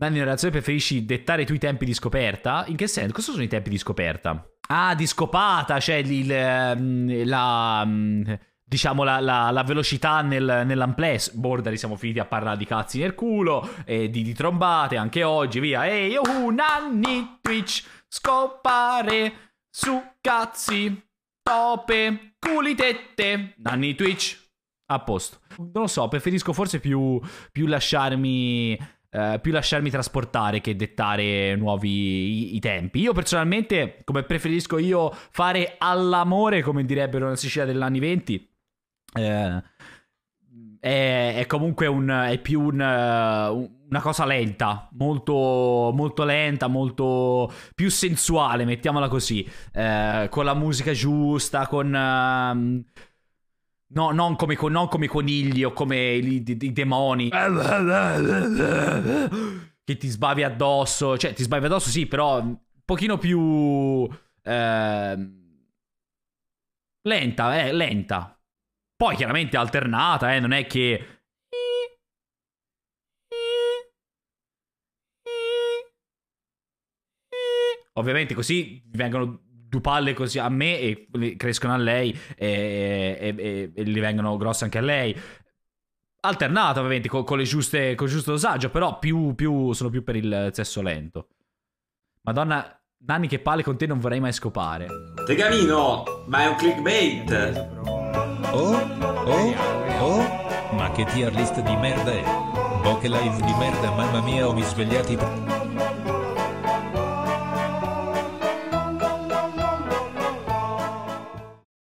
Dani, in relazione preferisci dettare tu i tempi di scoperta? In che senso? Cosa sono i tempi di scoperta? Ah, di scopata, cioè il, ehm, la, mm, diciamo, la, la, la velocità nel, nell'amplesso. Bordari, siamo finiti a parlare di cazzi nel culo, e di, di, trombate, anche oggi, via. Ehi, hey, oh, nanni, Twitch, scopare, su cazzi, tope, culitette, nanni, Twitch, a posto. Non lo so, preferisco forse più, più lasciarmi eh, più lasciarmi trasportare che dettare nuovi i, i tempi. Io personalmente, come preferisco io fare all'amore, come direbbero nella Sicilia degli anni 20, eh, è, è, comunque un, è più un, un eh, una cosa lenta, molto, molto lenta, molto più sensuale, mettiamola così, eh, con la musica giusta, con... Uh, No, non come, non come conigli o come i, i, i demoni. che ti sbavi addosso. Cioè, ti sbavi addosso, sì, però un pochino più... Eh, lenta, eh, lenta. Poi chiaramente alternata, eh, non è che... Ovviamente così vengono due palle così a me e crescono a lei e, e, e e gli vengono grosse anche a lei alternata ovviamente con, con, le giuste, con il giusto dosaggio, però più, più, sono più per il sesso lento. Madonna, Nanni che palle con te non vorrei mai scopare. Tegamino, ma è un clickbait. Oh, oh, oh, ma che tier list di merda è? Bokeh live di merda, mamma mia, ho mi svegliati...